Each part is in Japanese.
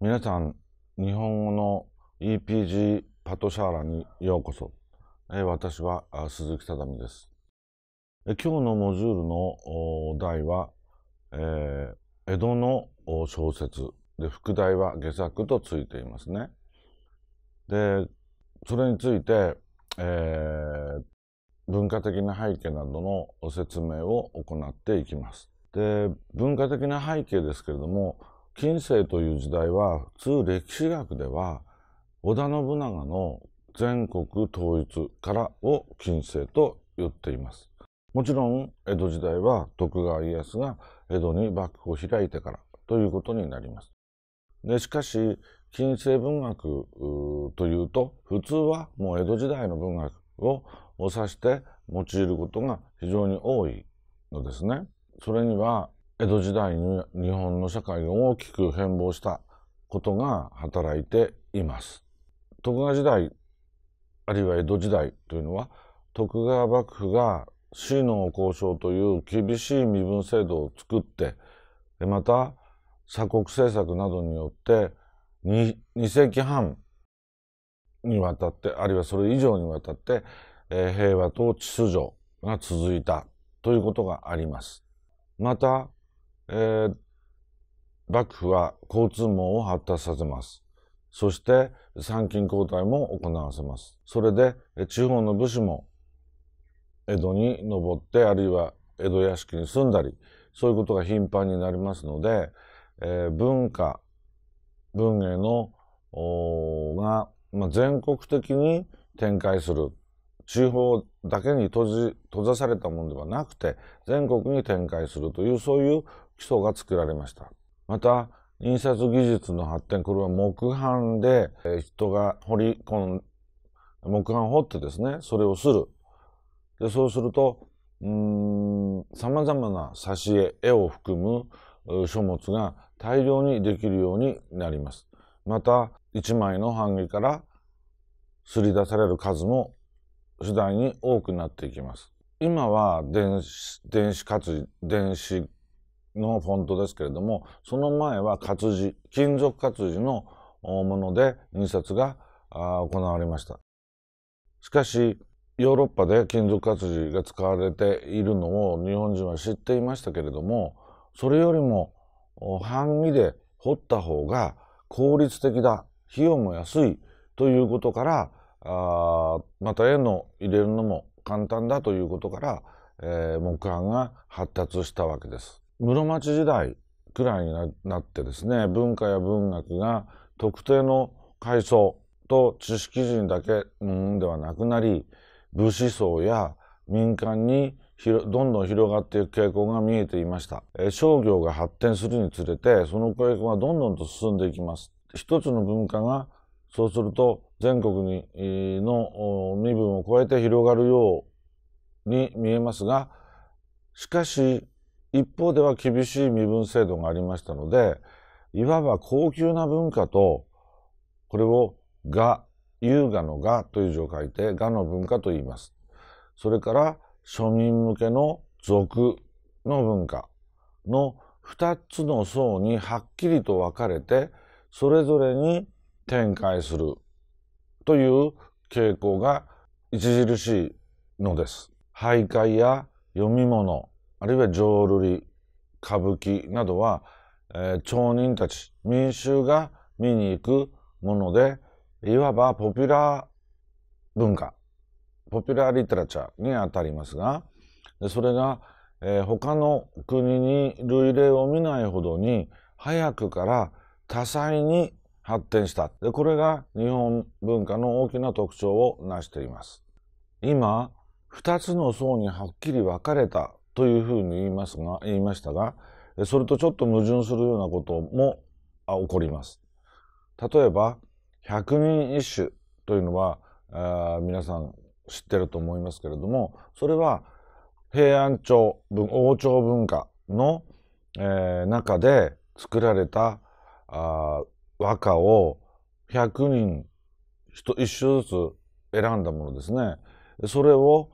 皆さん、日本語の EPG パトシャーラにようこそ。え私は鈴木定美です。え今日のモジュールの題は、えー、江戸の小説で、副題は下作とついていますね。で、それについて、えー、文化的な背景などの説明を行っていきます。で、文化的な背景ですけれども、近世という時代は普通歴史学では織田信長の全国統一からを近世と言っています。もちろん江戸時代は徳川家康が江戸に幕府を開いてからということになります。でしかし近世文学というと普通はもう江戸時代の文学を指して用いることが非常に多いのですね。それには江戸時代に日本の社会が大きく変貌したことが働いています。徳川時代あるいは江戸時代というのは徳川幕府が死の交渉という厳しい身分制度を作ってまた鎖国政策などによって 2, 2世紀半にわたってあるいはそれ以上にわたって、えー、平和と秩序が続いたということがあります。またえー、幕府は交通網を発達させます。そして参勤交代も行わせます。それで地方の武士も江戸に登ってあるいは江戸屋敷に住んだりそういうことが頻繁になりますので、えー、文化文芸のが、まあ、全国的に展開する地方だけに閉じ閉ざされたものではなくて全国に展開するというそういう基礎が作られました。また、印刷技術の発展、これは木版で人が掘り込ん、木版掘ってですね、それをする。で、そうすると、うん、様々な挿絵、絵を含む書物が大量にできるようになります。また、一枚の版木から刷り出される数も次第に多くなっていきます。今は電子、電子活字、電子のフォントですけれども、その前は活字、金属活字のもので印刷が行われました。しかし、ヨーロッパで金属活字が使われているのを日本人は知っていましたけれども、それよりも版身で彫った方が効率的だ、費用も安いということから、あまた絵の入れるのも簡単だということから、えー、木版が発達したわけです。室町時代くらいになってですね文化や文学が特定の階層と知識人だけ、ではなくなり武士層や民間にどんどん広がっていく傾向が見えていました、商業が発展するにつれてその傾向はどんどんと進んでいきます一つの文化がそうすると全国にの身分を超えて広がるように見えますがしかし一方では厳しい身分制度がありましたので、いわば高級な文化と、これをが、優雅のがという字を書いて、がの文化と言います。それから、庶民向けの俗の文化の2つの層にはっきりと分かれて、それぞれに展開するという傾向が著しいのです。徘徊や読み物、あるいは浄瑠璃、歌舞伎などは、えー、町人たち、民衆が見に行くもので、いわばポピュラー文化、ポピュラーリテラチャーにあたりますが、それが、えー、他の国に類例を見ないほどに早くから多彩に発展した。でこれが日本文化の大きな特徴を成しています。今、二つの層にはっきり分かれたというふうに言いますが、言いましたが、それとちょっと矛盾するようなこともあ起こります。例えば、百人一首というのは、あ皆さん知ってると思いますけれども、それは平安朝、王朝文化の、えー、中で作られたあ和歌を100人一首ずつ選んだものですね。それを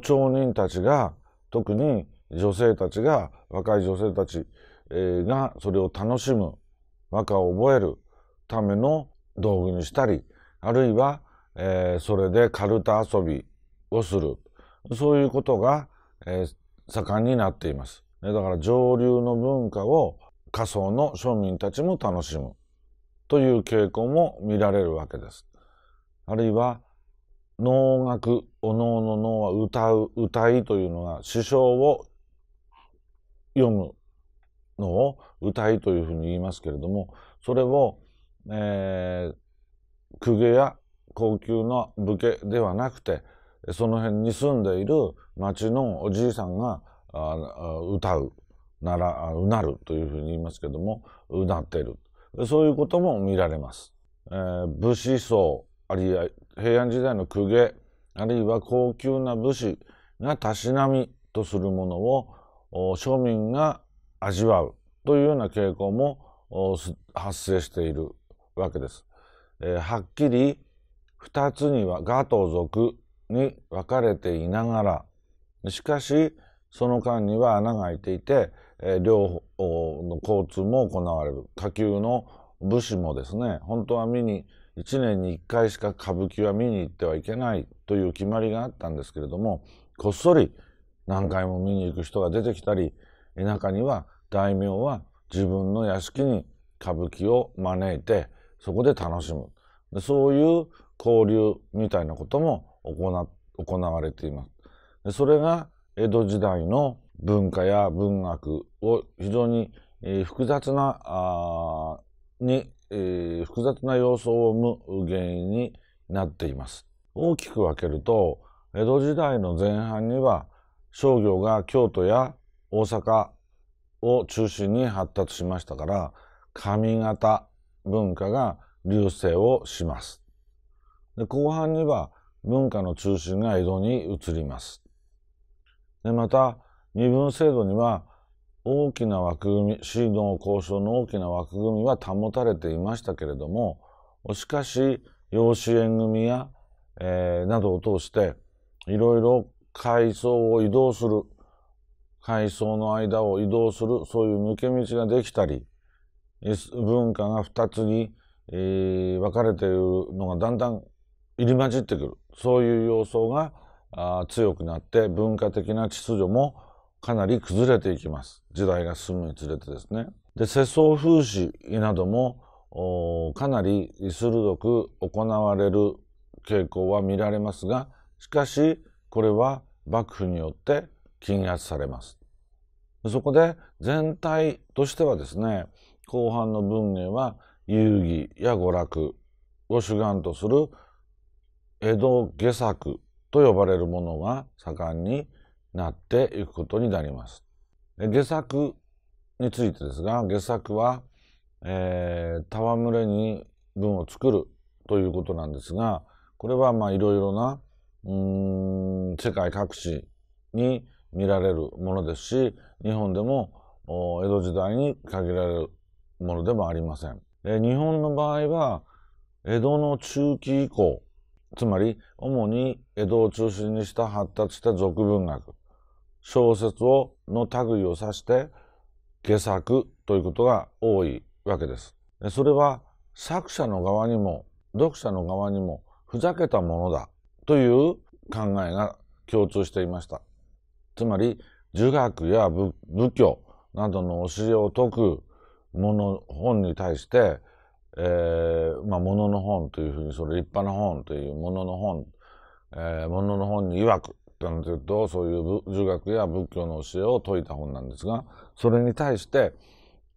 町人たちが特に女性たちが、若い女性たちがそれを楽しむ、和歌を覚えるための道具にしたり、あるいは、えー、それでカルタ遊びをする。そういうことが、えー、盛んになっています。だから上流の文化を仮想の庶民たちも楽しむという傾向も見られるわけです。あるいは能楽、お能の能は歌う、歌いというのが、首相を読むのを歌いというふうに言いますけれども、それを、えー、公家や高級な武家ではなくて、その辺に住んでいる町のおじいさんが歌う、なら、うなるというふうに言いますけれども、うなっている。そういうことも見られます。えー、武士層、あるいは平安時代の公家あるいは高級な武士がたしなみとするものを庶民が味わうというような傾向も発生しているわけです。えー、はっきり2つには我と族」に分かれていながらしかしその間には穴が開いていて、えー、両方の交通も行われる下級の武士もですね本当は見に1年に1回しか歌舞伎は見に行ってはいけないという決まりがあったんですけれどもこっそり何回も見に行く人が出てきたり中には大名は自分の屋敷に歌舞伎を招いてそこで楽しむでそういう交流みたいなことも行われています。でそれが江戸時代の文化や文学を非常に、えー、複雑なあにえー、複雑な様相を生む原因になっています。大きく分けると江戸時代の前半には商業が京都や大阪を中心に発達しましたから上方文化が隆盛をします。で後半には文化の中心が江戸に移ります。でまた身分制度には大きな枠組み、シードン交渉の大きな枠組みは保たれていましたけれども、しかし、養子縁組や、えー、などを通して、いろいろ階層を移動する、階層の間を移動する、そういう抜け道ができたり、文化が2つに、えー、分かれているのがだんだん入り混じってくる。そういう要素が強くなって、文化的な秩序もかなり崩れていきます。時代が進むにつれてですね。で、世相風刺なども、かなり鋭く行われる傾向は見られますが、しかし、これは幕府によって禁圧されます。そこで全体としてはですね、後半の文芸は遊戯や娯楽を主眼とする江戸下作と呼ばれるものが盛んになっていくことになります。下作についてですが、下作は、えー、戯れに文を作るということなんですが、これはまあいろいろな、うん、世界各地に見られるものですし、日本でも江戸時代に限られるものでもありません。え日本の場合は、江戸の中期以降、つまり主に江戸を中心にした発達した俗文学、小説をの類を指して下作ということが多いわけです。それは作者の側にも読者の側にもふざけたものだという考えが共通していました。つまり儒学や仏教などの教えを説くもの本に対して、えー、まあ、ものの本というふうにそれ立派な本というものの本、えー、ものの本に曰くうそういう儒学や仏教の教えを説いた本なんですが、それに対して、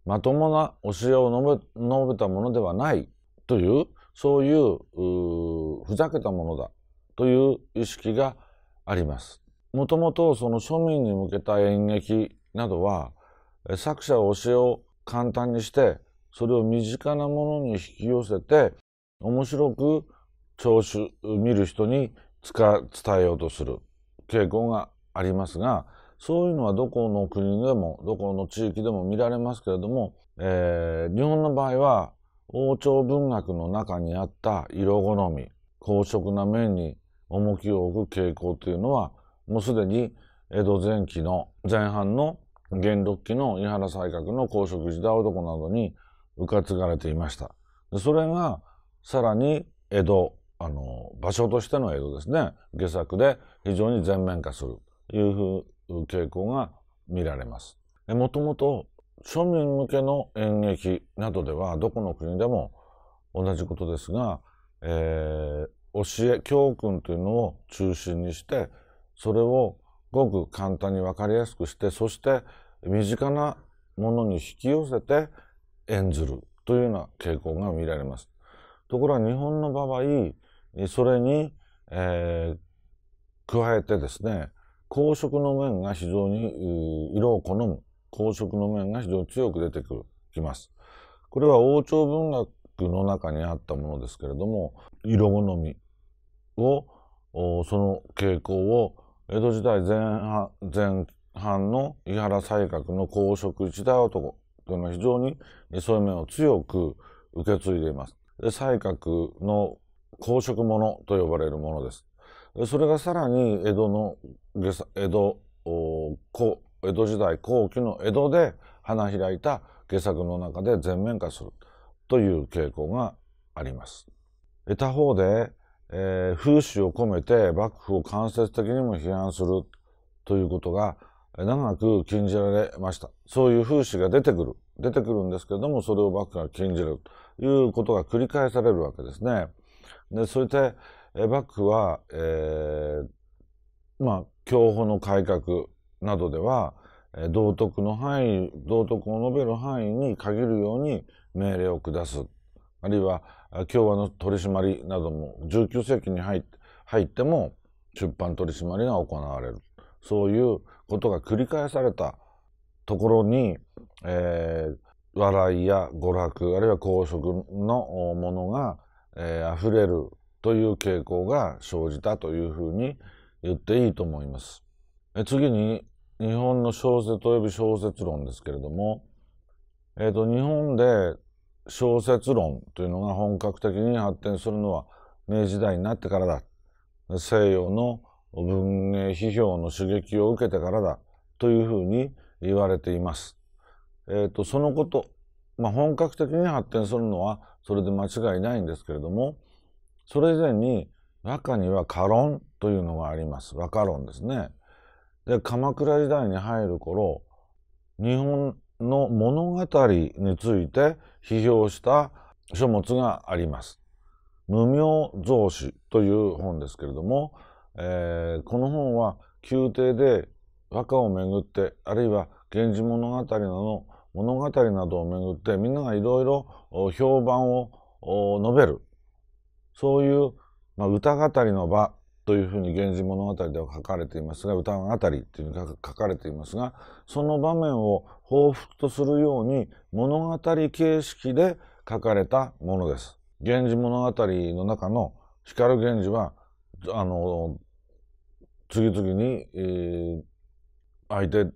まともな教えを述べ述べたものではないという、そういうふざけたものだという意識があります。もともとその庶民に向けた演劇などは、作者は教えを簡単にして、それを身近なものに引き寄せて、面白く聴取、見る人に伝えようとする。傾向がありますが、そういうのはどこの国でも、どこの地域でも見られますけれども、えー、日本の場合は、王朝文学の中にあった色好み、公職な面に重きを置く傾向というのは、もうすでに江戸前期の前半の元禄期の井原西閣の公職時代男などに受け継がれていました。それがさらに江戸あの、場所としての江戸ですね、下作で非常に全面化するという傾向が見られます。もともと庶民向けの演劇などではどこの国でも同じことですが、えー、教え教訓というのを中心にしてそれをごく簡単に分かりやすくしてそして身近なものに引き寄せて演ずるというような傾向が見られます。ところが日本の場合それに、えー、加えてですね、光色の面が非常に色を好む。光色の面が非常に強く出てきます。これは王朝文学の中にあったものですけれども、色好みを、その傾向を江戸時代前半前半の伊原西角の公色一代男というのは非常にそういう面を強く受け継いでいます。で西角の公職者と呼ばれるものです。それがさらに江戸の、江戸、江戸時代後期の江戸で花開いた下作の中で全面化するという傾向があります。他方で、えー、風刺を込めて幕府を間接的にも批判するということが長く禁じられました。そういう風刺が出てくる。出てくるんですけれども、それを幕府が禁じるということが繰り返されるわけですね。でそれで幕府は、えー、まあ教法の改革などでは道徳の範囲道徳を述べる範囲に限るように命令を下すあるいは共和の取り締まりなども19世紀に入っても出版取り締まりが行われるそういうことが繰り返されたところに、えー、笑いや娯楽あるいは公職のものがえー、溢れるという傾向が生じたというふうに言っていいと思います。え次に、日本の小説及び小説論ですけれども、えっ、ー、と、日本で小説論というのが本格的に発展するのは明治時代になってからだ。西洋の文芸批評の刺激を受けてからだというふうに言われています。えっ、ー、と、そのことまあ、本格的に発展するのはそれで間違いないんですけれども、それ以前に中にはカロンというのがあります。和カロンですね。で、鎌倉時代に入る頃、日本の物語について批評した書物があります。無名増詞という本ですけれども、えー、この本は宮廷で和歌をめぐってあるいは「源氏物語」など物語などをめぐってみんながいろいろ評判を述べるそういう、まあ、歌語りの場というふうに「源氏物語」では書かれていますが歌語りというふうに書かれていますがその場面を彷彿とするように物語形式で書かれたものです。源氏物語の中の光源氏はあの次々に、えー、相手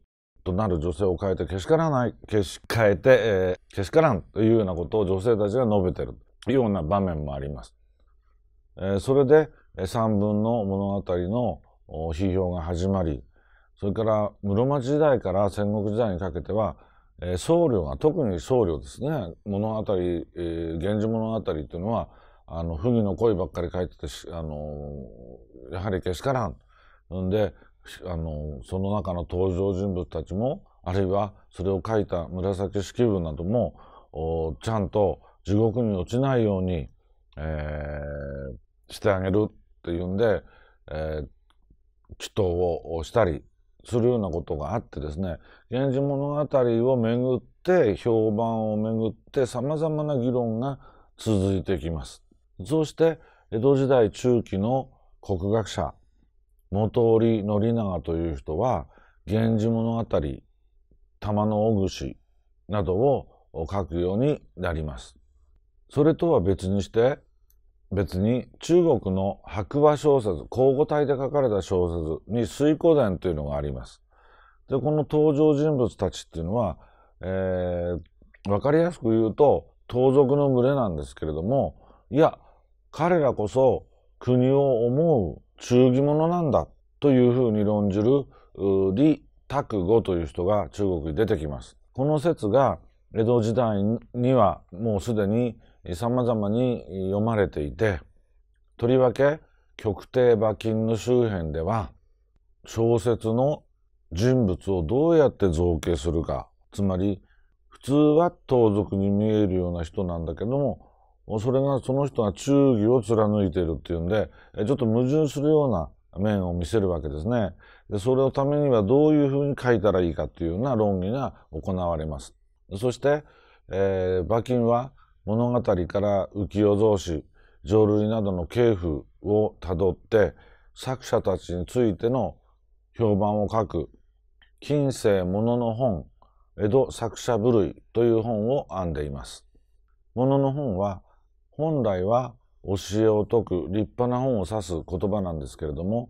となる女性を変えてけしからないけし変えて、えー、けしからんというようなことを女性たちが述べてるいうような場面もあります。えー、それで三分の物語の批評が始まりそれから室町時代から戦国時代にかけては、えー、僧侶が特に僧侶ですね物語、えー、源氏物語というのはあの不義の恋ばっかり書いててあのやはりけしからん。んであの、その中の登場人物たちも、あるいはそれを書いた紫式部なども、ちゃんと地獄に落ちないように、えー、してあげるっていうんで、えー、祈祷をしたりするようなことがあってですね「源氏物語」をめぐって評判をめぐってさまざまな議論が続いてきます。そして江戸時代中期の国学者元織宣長という人は、源氏物語、玉のおぐしなどを書くようになります。それとは別にして、別に中国の白馬小説、交互体で書かれた小説に水古伝というのがあります。で、この登場人物たちっていうのは、えー、わかりやすく言うと、盗賊の群れなんですけれども、いや、彼らこそ国を思う忠義者なんだというふうに論じる李卓吾という人が中国に出てきます。この説が江戸時代にはもうすでに様々に読まれていて、とりわけ極低馬琴の周辺では小説の人物をどうやって造形するか、つまり普通は盗賊に見えるような人なんだけどもそれがその人が忠義を貫いているっていうんで、ちょっと矛盾するような面を見せるわけですね。でそれのためにはどういうふうに書いたらいいかっていうような論議が行われます。そして、えー、馬琴は物語から浮世造詞、浄瑠璃などの系譜をたどって作者たちについての評判を書く近世ものの本江戸作者部類という本を編んでいます。ものの本は本来は教えを説く立派な本を指す言葉なんですけれども、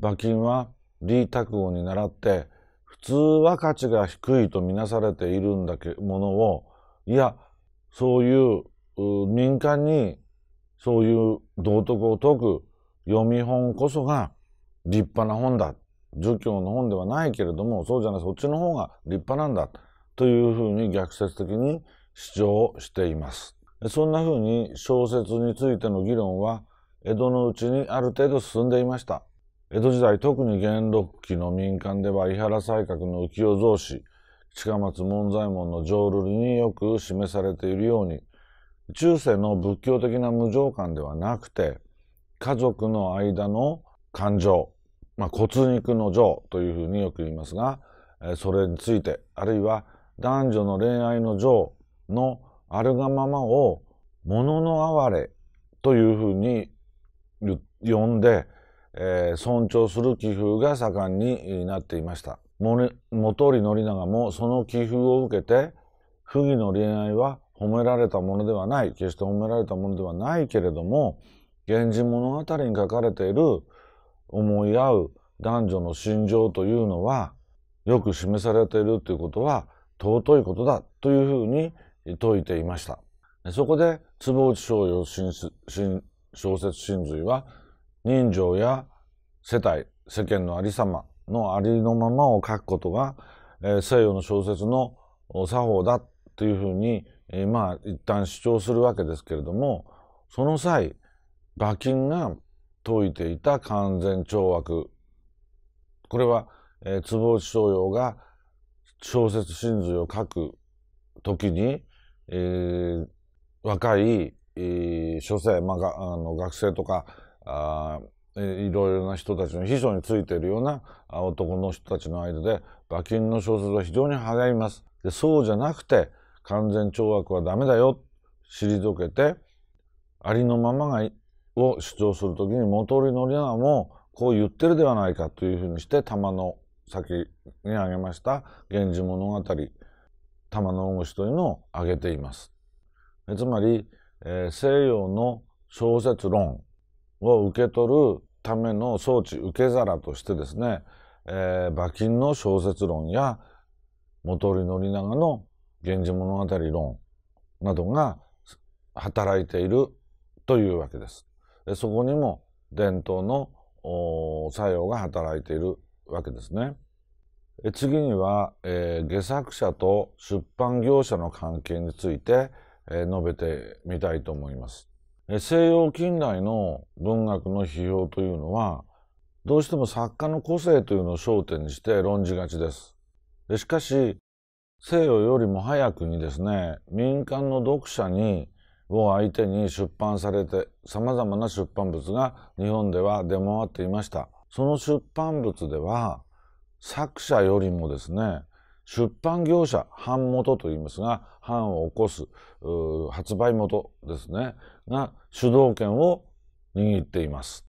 馬琴は李卓語に倣って、普通は価値が低いとみなされているんだけものを、いや、そういう民間にそういう道徳を説く読み本こそが立派な本だ。儒教の本ではないけれども、そうじゃない、そっちの方が立派なんだ。というふうに逆説的に主張しています。そんな風に小説についての議論は江戸のうちにある程度進んでいました。江戸時代特に元禄期の民間では伊原西閣の浮世造紙、近松門左衛門の浄瑠璃によく示されているように、中世の仏教的な無常観ではなくて、家族の間の感情、まあ、骨肉の情というふうによく言いますが、それについて、あるいは男女の恋愛の情のあるがままをもの哀れというふうに呼んで、えー、尊重する気風が盛んになっていました。元利宣長もその気風を受けて、不義の恋愛は褒められたものではない、決して褒められたものではないけれども、源氏物語に書かれている思い合う男女の心情というのは、よく示されているということは尊いことだというふうに説いていました。そこで、坪内商用新小説真髄は、人情や世帯、世間のありさまのありのままを書くことが、西洋の小説の作法だというふうに、まあ、一旦主張するわけですけれども、その際、馬琴が説いていた完全懲悪。これは、えー、坪内逍遥が小説真髄を書く時にえー、若い、えー、書生、まあ、あの学生とか、あいろいろな人たちの秘書についているような男の人たちの間で馬琴の小説は非常に流行ります。でそうじゃなくて完全懲悪はダメだよ退けてありのままがを主張する時に元利宣長もこう言ってるではないかというふうにして玉の先に挙げました「源氏物語」玉の重というのを挙げています。つまり、えー、西洋の小説論を受け取るための装置受け皿としてですね、えー、馬琴の小説論や元利宣長の「源氏物語論」などが働いているというわけです。でそこにも伝統の作用が働いているわけですね。次には、えー、下作者と出版業者の関係について、えー、述べてみたいと思います、えー、西洋近代の文学の批評というのは、どうしても作家の個性というのを焦点にして論じがちです。しかし、西洋よりも早くにですね、民間の読者に、を相手に出版されて、様々な出版物が日本では出回っていました。その出版物では、作者よりもですね、出版業者、版元と言いますが、版を起こす、発売元ですね、が主導権を握っています。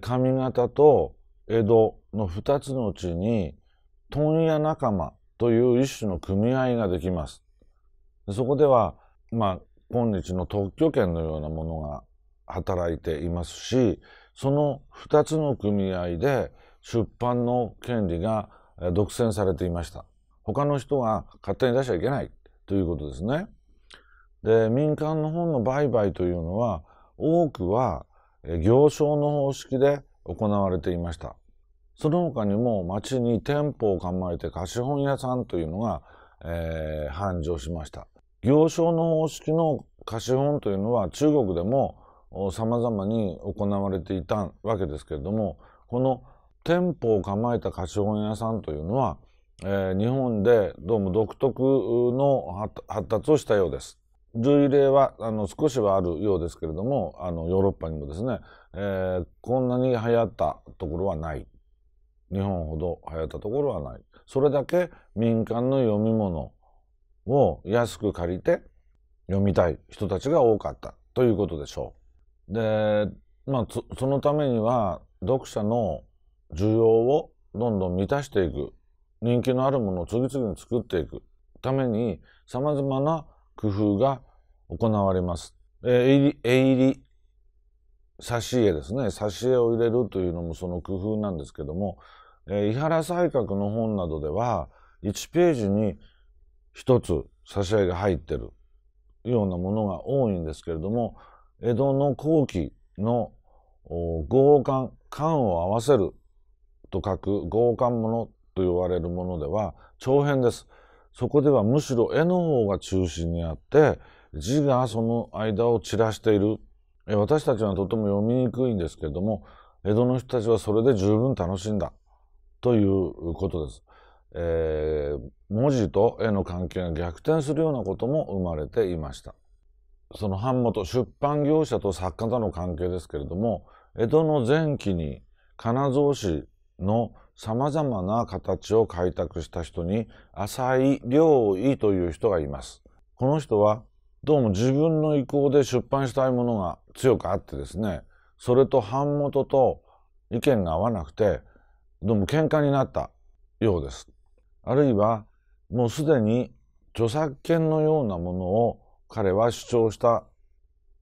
上方と江戸の2つのうちに、問屋仲間という一種の組合ができます。そこでは、まあ、今日の特許権のようなものが働いていますし、その2つの組合で、出版の権利が独占されていました。他の人が勝手に出しちゃいけないということですね。で、民間の本の売買というのは、多くは行商の方式で行われていました。その他にも町に店舗を構えて貸本屋さんというのが、えー、繁盛しました。行商の方式の貸本というのは中国でも様々に行われていたわけですけれども、この店舗を構えた菓本屋さんというのは、えー、日本でどうも独特の発達をしたようです。類例はあの少しはあるようですけれどもあのヨーロッパにもですね、えー、こんなに流行ったところはない日本ほど流行ったところはないそれだけ民間の読み物を安く借りて読みたい人たちが多かったということでしょう。でまあそのためには読者の需要をどんどん満たしていく、人気のあるものを次々に作っていくために様々な工夫が行われます。えー、絵入り、挿絵ですね。挿絵を入れるというのもその工夫なんですけども、えー、伊原西閣の本などでは、1ページに1つ挿絵が入ってるようなものが多いんですけれども、江戸の後期の豪巻、巻を合わせると書く強姦者と言われるものでは長編です。そこではむしろ絵の方が中心にあって字がその間を散らしている。私たちはとても読みにくいんですけれども江戸の人たちはそれで十分楽しんだということです。えー、文字と絵の関係が逆転するようなことも生まれていました。その版元出版業者と作家との関係ですけれども江戸の前期に金沢市の様々な形を開拓した人に浅井良医という人がいます。この人はどうも自分の意向で出版したいものが強くあってですね、それと版元と意見が合わなくて、どうも喧嘩になったようです。あるいはもうすでに著作権のようなものを彼は主張した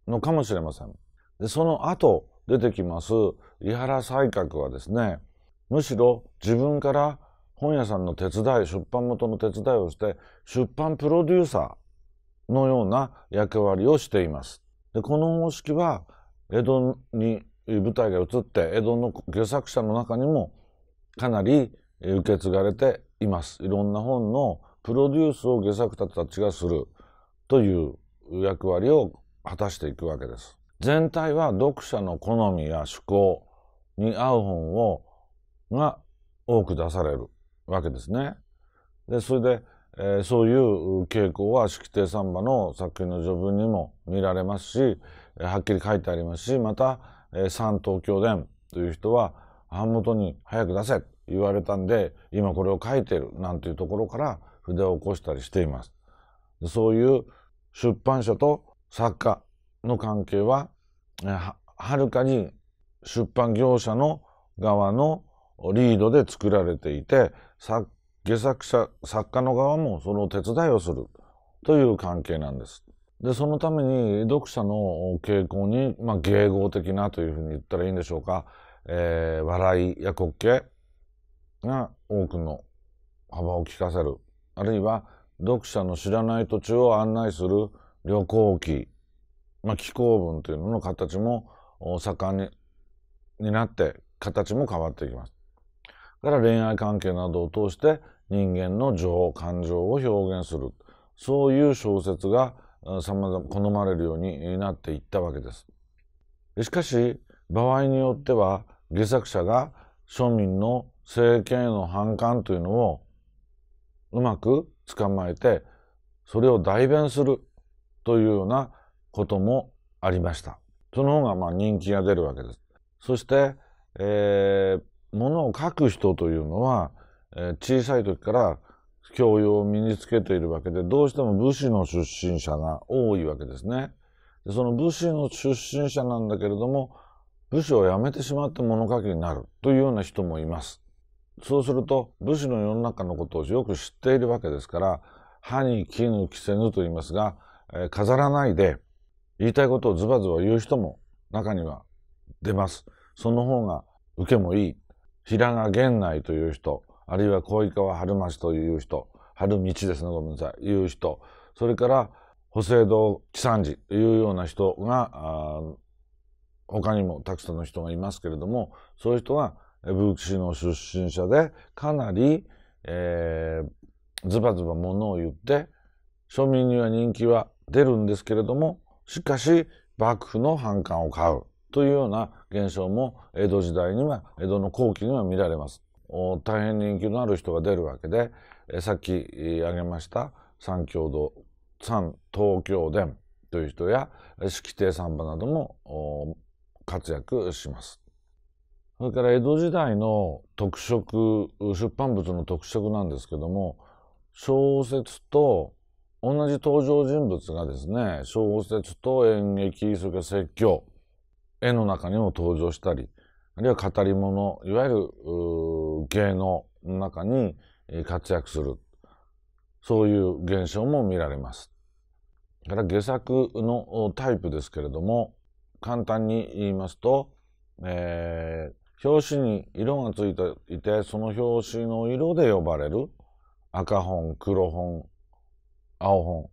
のかもしれません。でその後出てきます井原才覚はですねむしろ自分から本屋さんの手伝い、出版元の手伝いをして、出版プロデューサーのような役割をしています。でこの方式は、江戸に舞台が移って、江戸の下作者の中にもかなり受け継がれています。いろんな本のプロデュースを下作者たちがするという役割を果たしていくわけです。全体は読者の好みや趣向に合う本をが多く出されるわけですね。で、それで、えー、そういう傾向は式典サンバの作品の序文にも見られますし、えはっきり書いてありますし、また、えー、三東京伝という人は、版元に早く出せと言われたんで、今これを書いてるなんていうところから筆を起こしたりしています。そういう出版社と作家の関係は、はるかに出版業者の側のリードで作られていて、作下作者、作家の側もその手伝いをするという関係なんです。で、そのために読者の傾向に、まあ、迎合的なというふうに言ったらいいんでしょうか、えー、笑いや滑稽が多くの幅を利かせる。あるいは、読者の知らない土地を案内する旅行記、まあ、紀行文というのの形も盛んにになって、形も変わっていきます。から恋愛関係などを通して人間の情、感情を表現する。そういう小説が好まれるようになっていったわけです。しかし、場合によっては、下作者が庶民の政権への反感というのをうまく捕まえて、それを代弁するというようなこともありました。その方がまあ人気が出るわけです。そして、えー、ものを書く人というのは、えー、小さい時から教養を身につけているわけで、どうしても武士の出身者が多いわけですね。でその武士の出身者なんだけれども、武士を辞めてしまって物書きになるというような人もいます。そうすると、武士の世の中のことをよく知っているわけですから、歯に絹着せぬと言いますが、えー、飾らないで、言いたいことをズバズバ言う人も中には出ます。その方が受けもいい。平賀源内という人、あるいは小井川春町という人、春道ですね、ごめんなさい、いう人、それから補正堂地産寺というような人が、他にもたくさんの人がいますけれども、そういう人が武器市の出身者で、かなり、えー、ズバズバものを言って、庶民には人気は出るんですけれども、しかし幕府の反感を買うというような現象も江戸時代には江戸の後期には見られます。大変人気のある人が出るわけで、さっき挙げました三郷堂三東京伝という人や式亭三馬なども活躍します。それから江戸時代の特色出版物の特色なんですけども小説と同じ登場人物がですね小説と演劇それから説教絵の中にも登場したり、あるいは語り物、いわゆる芸能の中に活躍する。そういう現象も見られます。から下作のタイプですけれども、簡単に言いますと、えー、表紙に色がついていて、その表紙の色で呼ばれる赤本、黒本、青本、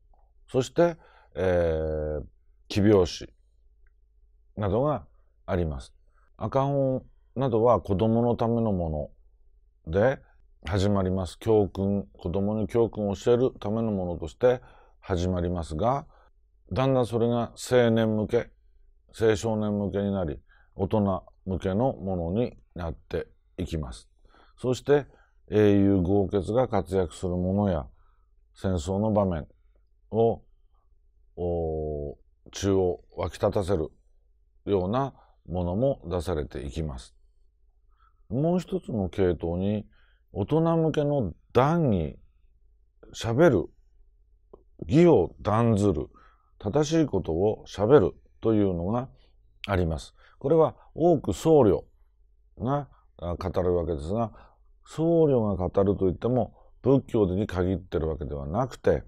そして、えー、奇拍子、などがあります。赤本などは子供のためのもので始まります。教訓、子供に教訓を教えるためのものとして始まりますが、だんだんそれが青年向け、青少年向けになり、大人向けのものになっていきます。そして英雄豪傑が活躍するものや戦争の場面を中央沸き立たせるようなものも出されていきます。もう一つの系統に大人向けの談義、喋る、義を断ずる、正しいことを喋るというのがあります。これは多く僧侶が語るわけですが、僧侶が語るといっても仏教に限ってるわけではなくて、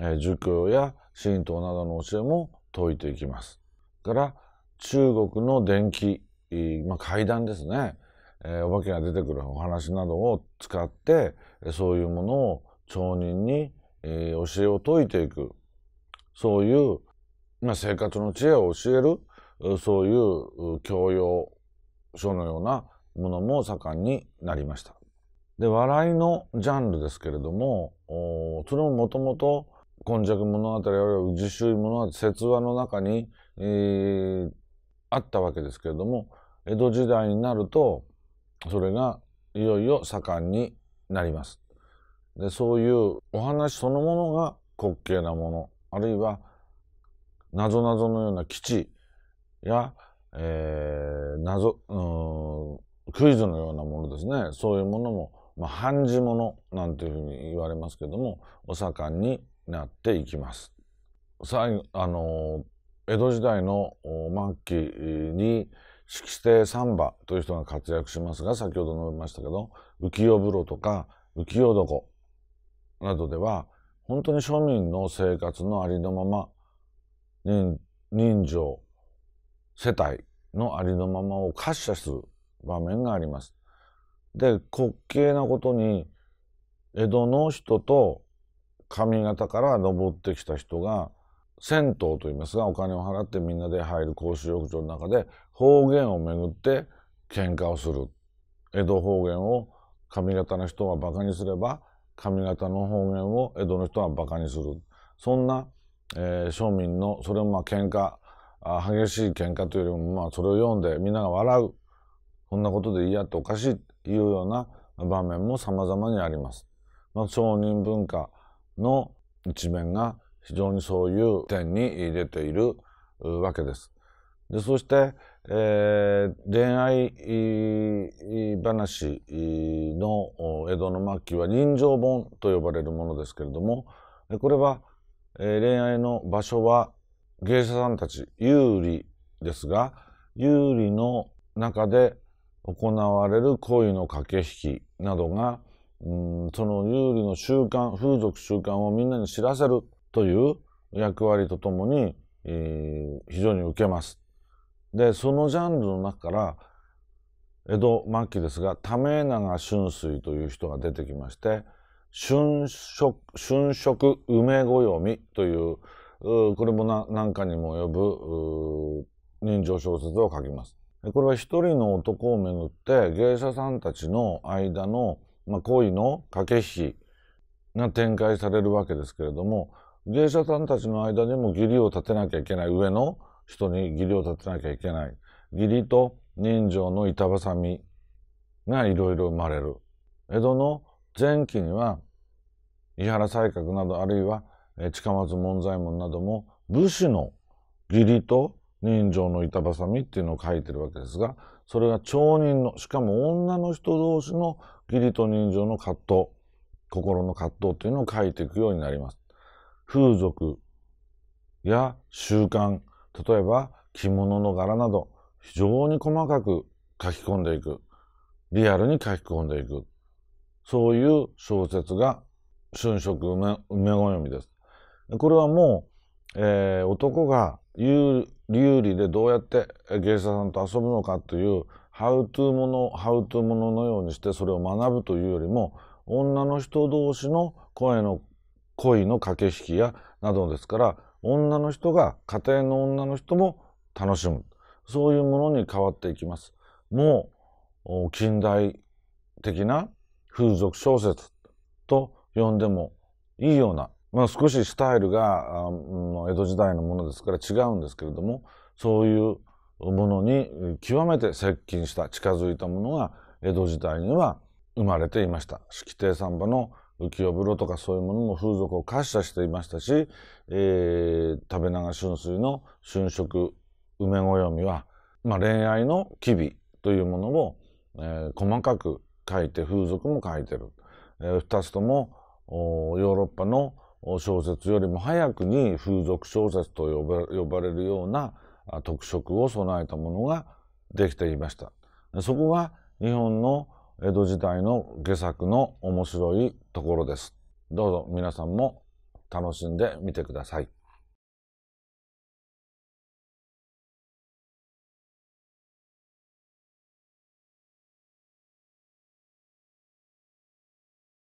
え儒教や神道などの教えも説いていきます。から中国の伝記、まあ、怪談ですね、えー、お化けが出てくるお話などを使ってそういうものを町人に、えー、教えを説いていくそういう、まあ、生活の知恵を教えるそういう教養書のようなものも盛んになりました。で笑いのジャンルですけれどもそれももともと「今昔物語」あるいは「自習物語」説話の中に、えー、あったわけですけれども江戸時代になるとそれがいよいよ盛んになります。でそういうお話そのものが滑稽なものあるいはなぞなぞのような基地や、えー、謎うんクイズのようなものですねそういうものも、まあ、半字ものなんていうふうに言われますけどもお盛んになっていきます。最後あの江戸時代の末期に式亭三馬という人が活躍しますが先ほど述べましたけど浮世風呂とか浮世床などでは本当に庶民の生活のありのまま人人情世帯のありのままを滑車する場面があります。で滑稽なことに江戸の人と上方から登ってきた人が銭湯といいますがお金を払ってみんなで入る公衆浴場の中で方言をめぐって喧嘩をする江戸方言を上方の人はバカにすれば上方の方言を江戸の人はバカにするそんな、えー、庶民のそれもまあ喧嘩あ激しい喧嘩というよりもまあそれを読んでみんなが笑うこんなことで嫌いっておかしいというような場面も様々にあります。まあ、商人文化の一面が非常にそういう点に出ているわけです。でそして、えー、恋愛話の江戸の末期は人情本と呼ばれるものですけれどもこれは、えー、恋愛の場所は芸者さんたち有利ですが有利の中で行われる恋の駆け引きなどが、うん、その有利の習慣風俗習慣をみんなに知らせるという役割とともに、えー、非常に受けます。でそのジャンルの中から江戸末期ですが為永春水という人が出てきまして春色梅色梅暦というこれも何かにも及ぶ人情小説を書きます。これは一人の男をめぐって芸者さんたちの間の、まあ、恋の駆け引きが展開されるわけですけれども芸者さんたちの間にも義理を立てなきゃいけない。上の人に義理を立てなきゃいけない。義理と人情の板挟みがいろいろ生まれる。江戸の前期には、伊原西閣など、あるいは近松門左衛門なども、武士の義理と人情の板挟みっていうのを書いてるわけですが、それが町人の、しかも女の人同士の義理と人情の葛藤、心の葛藤っていうのを書いていくようになります。風俗や習慣、例えば着物の柄など非常に細かく書き込んでいく。リアルに書き込んでいく。そういう小説が春色梅梅子読みです。これはもう、えー、男が有利でどうやって芸者さんと遊ぶのかというハウトゥーもの、ハウトゥーもののようにしてそれを学ぶというよりも、女の人同士の声の恋の駆け引きやなどですから女の人が家庭の女の人も楽しむそういうものに変わっていきます。もう近代的な風俗小説と呼んでもいいような、まあ、少しスタイルが、江戸時代のものですから違うんですけれどもそういうものに極めて接近した近づいたものが江戸時代には生まれていました。式亭三馬の浮世風呂とかそういうものも風俗を滑車していましたし、えー、食べ長春水の春食梅暦は、まあ、恋愛の機微というものを、えー、細かく書いて風俗も書いてる。えー、2つともヨーロッパの小説よりも早くに風俗小説と呼ばれるような特色を備えたものができていました。そこが日本の江戸時代の下作の面白いところです。どうぞ皆さんも楽しんでみてください。